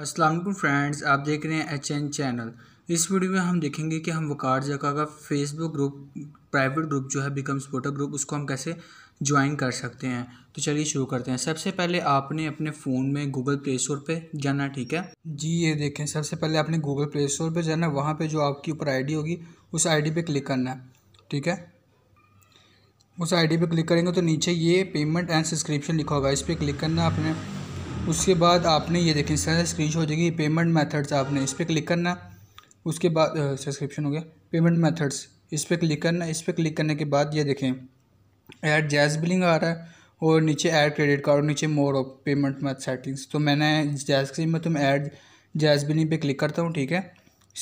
अस्सलाम वालेकुम फ्रेंड्स आप देख रहे हैं एच एन चैनल इस वीडियो में हम देखेंगे कि हम वकार जका का फेसबुक ग्रुप प्राइवेट ग्रुप जो है बिकम सपोर्टर ग्रुप उसको हम कैसे ज्वाइन कर सकते हैं तो चलिए शुरू करते हैं सबसे पहले आपने अपने फ़ोन में गूगल प्ले स्टोर पर जाना ठीक है जी ये देखें सबसे पहले आपने गूगल प्ले स्टोर पर जाना वहाँ पर जो आपकी ऊपर आई होगी उस आई पे क्लिक करना है ठीक है उस डी पे क्लिक करेंगे तो नीचे ये पेमेंट एंड सब्सक्रिप्शन लिखा होगा इस पर क्लिक करना आपने उसके बाद आपने ये देखें इसका स्क्रीन हो जाएगी पेमेंट मेथड्स आपने इस पर क्लिक करना उसके बाद सब्सक्रिप्शन हो गया पेमेंट मेथड्स इस पर क्लिक करना इस पर क्लिक करने के बाद ये देखें ऐड जैज बिलिंग आ रहा है और नीचे ऐड क्रेडिट कार्ड और नीचे mode of payment method settings तो मैंने जैस क्रीम में तुम ऐड जैज बिलिंग पे क्लिक करता हूँ ठीक है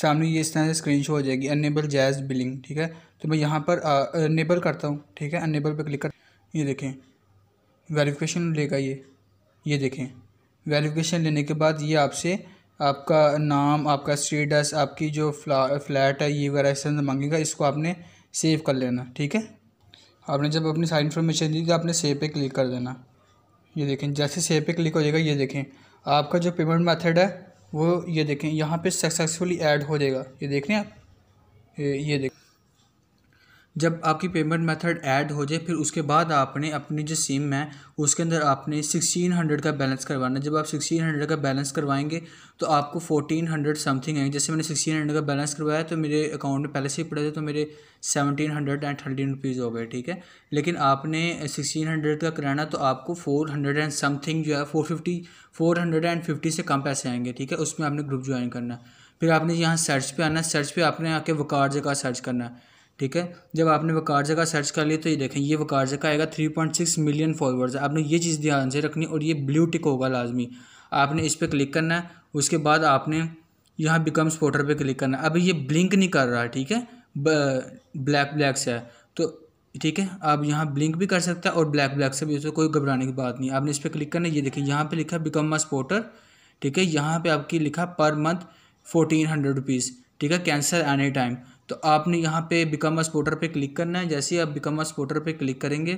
सामने ये इस तरह से स्क्रीन शो हो जाएगी अनेबल जैज बिलिंग ठीक है तो मैं यहाँ पर अनेबल करता हूँ ठीक है अनेबल पर क्लिक कर ये देखें वेरिफिकेशन लेगा ये ये देखें वेरिफिकेशन लेने के बाद ये आपसे आपका नाम आपका स्टेटस आपकी जो फ्ला फ्लैट है ये वगैरह ऐसा मांगेगा इसको आपने सेव कर लेना ठीक है आपने जब अपनी सारी इन्फॉर्मेशन दी तो आपने सेव पे क्लिक कर देना ये देखें जैसे सेव पे क्लिक हो जाएगा ये देखें आपका जो पेमेंट मेथड है वो ये देखें यहाँ पे सक्सेसफुली ऐड हो जाएगा ये देख रहे हैं आप ये, ये देखें जब आपकी पेमेंट मेथड ऐड हो जाए फिर उसके बाद आपने अपनी जो सिम है उसके अंदर आपने 1600 हंड्रेड का बैलेंस करवाना जब आप 1600 हंड्रेड का बैलेंस करवाएंगे तो आपको 1400 हंड्रेड समथिंग आएंगे जैसे मैंने सिक्सटीन हंड्रेड का बैलेंस करवाया तो मेरे अकाउंट में पहले से ही पड़े थे तो मेरे seventeen hundred and thirteen rupees हो गए ठीक है लेकिन आपने सिक्सटीन हंड्रेड का कराना तो आपको फोर हंड्रेड एंड समथिंग जो है four fifty four hundred and fifty से कम पैसे आएंगे ठीक है उसमें आपने ग्रुप ज्वाइन करना फिर आपने यहाँ सर्च पे आना सर्च पे आपने आके वकार जगह सर्च करना है ठीक है जब आपने वकारजे का सर्च कर लिया तो ये देखें ये वकारजे का आएगा three point six million followers है आपने ये चीज़ ध्यान से रखनी और ये ब्लू टिक होगा लाजमी आपने इस पर क्लिक करना है उसके बाद आपने यहाँ बिकम स्पोर्टर पे क्लिक करना है अभी ये ब्लिंक नहीं कर रहा है ठीक है ब्लैक ब्लैक से है तो ठीक है आप यहाँ ब्लिंक भी कर सकते हैं और ब्लैक ब्लैक से भी उसमें कोई घबराने की बात नहीं आपने इस पर क्लिक करना ये देखिए यहाँ पे लिखा बिकम अ स्पोर्टर ठीक है यहाँ पे आपकी लिखा per month fourteen hundred rupees ठीक है कैंसल एनी टाइम तो आपने यहाँ पे बिकम अ स्पोर्टर पे क्लिक करना है जैसे ही आप बिकम अ स्पोर्टर पे क्लिक करेंगे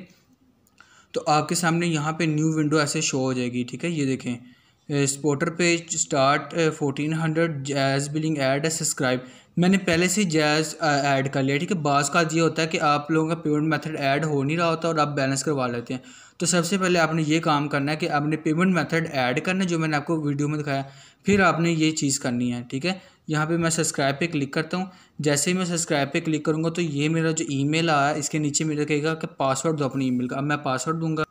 तो आपके सामने यहाँ पे न्यू विंडो ऐसे शो हो जाएगी ठीक है ये देखें स्पोर्टर पे start fourteen hundred jazz billing add subscribe मैंने पहले से जैज़ ऐड कर लिया ठीक है बास का ये होता है कि आप लोगों का पेमेंट मेथड ऐड हो नहीं रहा होता और आप बैलेंस करवा लेते हैं तो सबसे पहले आपने ये काम करना है कि आपने पेमेंट मेथड ऐड करना है जो मैंने आपको वीडियो में दिखाया फिर आपने ये चीज़ करनी है ठीक है यहाँ पे मैं सब्सक्राइब पे क्लिक करता हूँ जैसे ही मैं सब्सक्राइब पे क्लिक करूँगा तो ये मेरा जो मेल आया इसके नीचे मेरा कहेगा कि पासवर्ड दो अपने मेल का अब मैं पासवर्ड दूँगा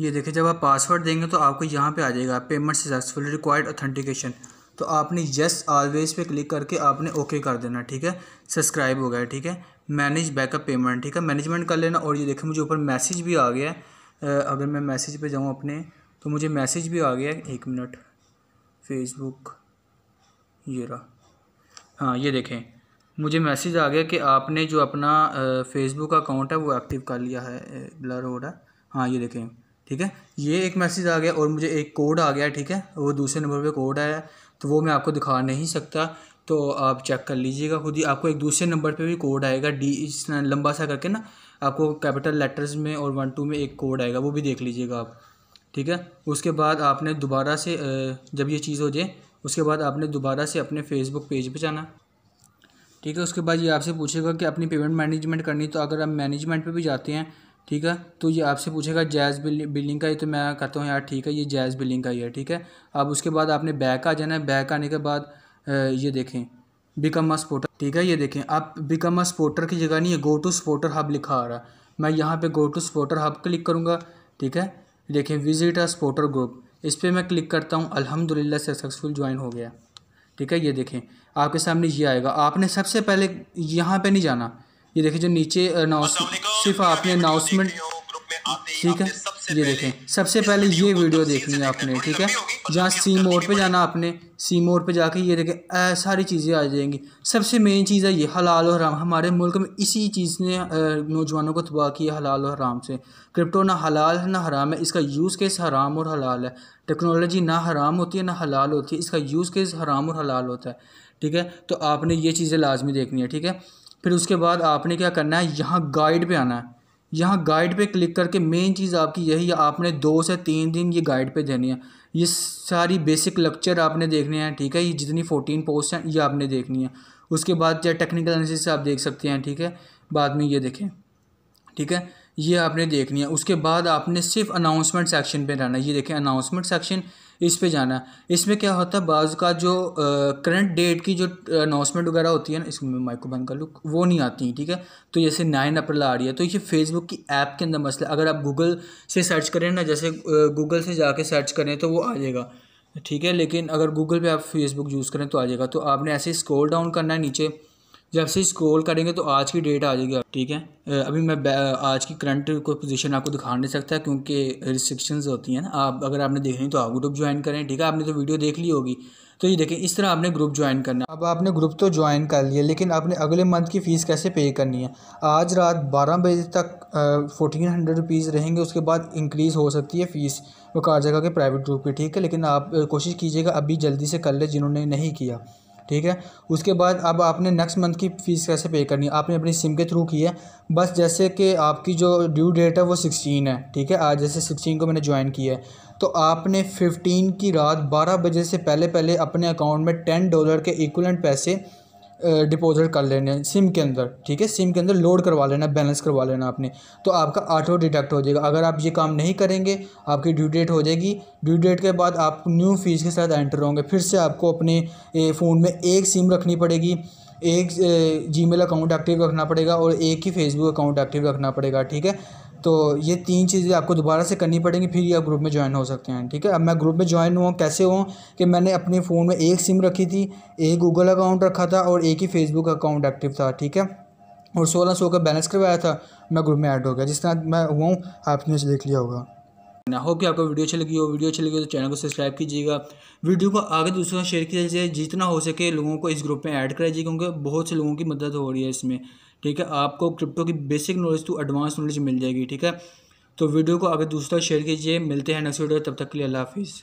ये देखिए जब आप पासवर्ड देंगे तो आपको यहाँ पर आ जाएगा पेमेंट सक्सेसफुल रिक्वायर्ड ऑथेंटिकेशन तो आपने यस ऑलवेज पे क्लिक करके आपने ओके कर देना ठीक है सब्सक्राइब हो गया ठीक है मैनेज बैकअप पेमेंट ठीक है मैनेजमेंट कर लेना और ये देखें मुझे ऊपर मैसेज भी आ गया है अगर मैं मैसेज पे जाऊँ अपने तो मुझे मैसेज भी आ गया एक मिनट फेसबुक ये रहा हाँ ये देखें मुझे मैसेज आ गया कि आपने जो अपना फेसबुक अकाउंट है वो एक्टिव कर लिया है ब्लर हो रहा है हाँ ये देखें ठीक है ये एक मैसेज आ गया और मुझे एक कोड आ गया ठीक है वो दूसरे नंबर पे कोड आया तो वो मैं आपको दिखा नहीं सकता तो आप चेक कर लीजिएगा खुद ही आपको एक दूसरे नंबर पे भी कोड आएगा डी इस लंबा सा करके ना आपको कैपिटल लेटर्स में और वन टू में एक कोड आएगा वो भी देख लीजिएगा आप ठीक है उसके बाद आपने दोबारा से जब ये चीज़ हो जाए उसके बाद आपने दोबारा से अपने फेसबुक पेज पर जाना ठीक है उसके बाद ये आपसे पूछेगा कि अपनी पेमेंट मैनेजमेंट करनी तो अगर आप मैनेजमेंट पर भी जाते हैं ठीक है तो ये आपसे पूछेगा जैज़ बिलिंग का ये तो मैं कहता हूँ यार ठीक है ये जैज़ बिलिंग का ही है ठीक है अब उसके बाद आपने बैक आ जाना है बैक आने के बाद ये देखें बिकम अ स्पोर्टर ठीक है ये देखें आप बिकम अ स्पोर्टर की जगह नहीं है गो टू स्पोर्टर हब लिखा आ रहा है मैं यहाँ पर go to supporter hub click करूँगा ठीक है देखें विजिट अ स्पोर्टर ग्रुप इस पर मैं क्लिक करता हूँ अलहमदिल्ला सक्सेसफुल ज्वाइन हो गया ठीक है ये देखें आपके सामने ये आएगा आपने सबसे पहले यहाँ पे नहीं जाना ये देखें जो नीचे सिर्फ आपने अनाउंसमेंट ठीक है ये देखें सबसे पहले ये वीडियो तो देखनी है आपने ठीक है जहाँ सी मोड पे जाना आपने सी मोड पे जाके ये देखें सारी चीज़ें आ जाएंगी सबसे मेन चीज़ है ये हलाल और हराम हमारे मुल्क में इसी चीज़ ने नौजवानों को तबाह किया हलाल और हराम से क्रिप्टो ना हलाल है ना हराम है इसका यूज़ केस हराम और हलाल है टेक्नोलॉजी ना हराम होती है ना हलाल होती है इसका यूज़ केस हराम और हलाल होता है ठीक है तो आपने ये चीज़ें लाजमी देखनी है ठीक है फिर उसके बाद आपने क्या करना है यहाँ गाइड पे आना है यहाँ गाइड पे क्लिक करके मेन चीज़ आपकी यही है आपने दो से तीन दिन ये गाइड पे देनी है ये सारी बेसिक लेक्चर आपने देखने हैं ठीक है ये जितनी फोर्टीन पोस्ट हैं ये आपने देखनी है उसके बाद चाहे टेक्निकल एनालिसिस आप देख सकते हैं ठीक है बाद में ये देखें ठीक है ये आपने देखनी है उसके बाद आपने सिर्फ अनाउंसमेंट सेक्शन पे रहना है ये देखें अनाउंसमेंट सेक्शन इस पे जाना है इसमें क्या होता है बाज़ का जो करंट डेट की जो अनाउंसमेंट वगैरह होती है ना इसमें माइक को बंद कर लूँ वो नहीं आती ठीक है तो जैसे नाइन अप्रैल आ रही है तो ये फेसबुक की ऐप के अंदर मसला अगर आप गूगल से सर्च करें ना जैसे गूगल से जाके सर्च करें तो वो आ जाएगा ठीक है लेकिन अगर गूगल पर आप फेसबुक यूज़ करें तो आ जाएगा तो आपने ऐसे स्क्रोल डाउन करना है नीचे जब से स्क्रॉल करेंगे तो आज की डेट आ जाएगी ठीक है अभी मैं आज की करंट को पोजीशन आपको दिखा नहीं सकता क्योंकि रिस्ट्रिक्शंस होती हैं ना आप अगर आपने देखनी तो आप ग्रुप ज्वाइन करें ठीक है आपने तो वीडियो देख ली होगी तो ये देखें इस तरह आपने ग्रुप ज्वाइन करना अब आपने ग्रुप तो ज्वाइन कर लिया लेकिन आपने अगले मंथ की फ़ीस कैसे पे करनी है आज रात बारह बजे तक फोर्टीन हंड्रेड रुपीज़ रहेंगे उसके बाद इंक्रीज़ हो सकती है फ़ीस वो कार जगह के प्राइवेट ग्रुप की ठीक है लेकिन आप कोशिश कीजिएगा अभी जल्दी से कर ले जिन्होंने नहीं किया ठीक है उसके बाद अब आपने नेक्स्ट मंथ की फ़ीस कैसे पे करनी है आपने अपनी सिम के थ्रू की है बस जैसे कि आपकी जो ड्यू डेट है वो सिक्सटीन है ठीक है आज जैसे सिक्सटीन को मैंने ज्वाइन किया है तो आपने फिफ्टीन की रात बारह बजे से पहले पहले अपने अकाउंट में टेन डॉलर के इक्वलेंट पैसे डिपॉजिट कर लेने हैं सिम के अंदर ठीक है सिम के अंदर लोड करवा लेना बैलेंस करवा लेना आपने तो आपका ऑटो डिडक्ट हो जाएगा अगर आप ये काम नहीं करेंगे आपकी ड्यू डेट हो जाएगी ड्यू डेट के बाद आप न्यू फीस के साथ एंटर होंगे फिर से आपको अपने फ़ोन में एक सिम रखनी पड़ेगी एक जी अकाउंट एक्टिव रखना पड़ेगा और एक ही फेसबुक अकाउंट एक्टिव रखना पड़ेगा ठीक है तो ये तीन चीज़ें आपको दोबारा से करनी पड़ेंगी फिर ही आप ग्रुप में ज्वाइन हो सकते हैं ठीक है अब मैं ग्रुप में ज्वाइन हुआ कैसे हुआ कि मैंने अपने फ़ोन में एक सिम रखी थी एक गूगल अकाउंट रखा था और एक ही फेसबुक अकाउंट एक्टिव था ठीक है और सोलह सौ का बैलेंस करवाया था मैं ग्रुप में ऐड हो गया जिस तरह मैं हुआ हूँ आपने देख लिया होगा ना हो कि आपको वीडियो अच्छी लगी हो वीडियो अच्छी लगी हो तो चैनल को सब्सक्राइब कीजिएगा वीडियो को आगे दूसरों को शेयर कीजिए जितना हो सके लोगों को इस ग्रुप में ऐड कराइए क्योंकि बहुत से लोगों की मदद हो रही है इसमें ठीक है आपको क्रिप्टो की बेसिक नॉलेज तो एडवांस नॉलेज मिल जाएगी ठीक है तो वीडियो को आगे दूसरा शेयर कीजिए मिलते हैं नेक्स्ट वीडियो तब तक के लिए अल्लाह हाफिज़